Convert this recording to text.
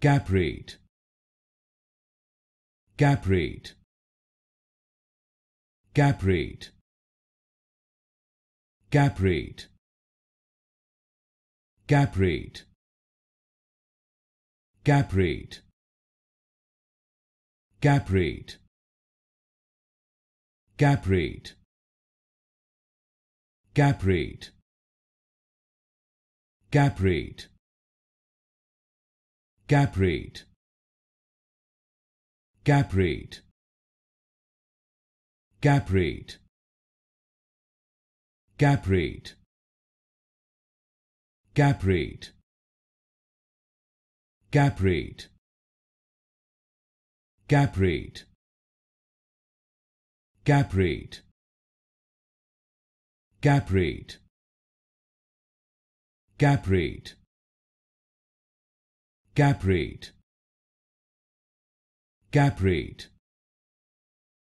Gap rate Gap rate Gap rate Gap rate Gap rate Gap rate Gap rate Gap rate Gap rate Gap rate Cap rate Cap rate Cap rate Cap rate Cap rate Cap rate Cap rate Cap rate Cap rate Cap rate cap rate cap rate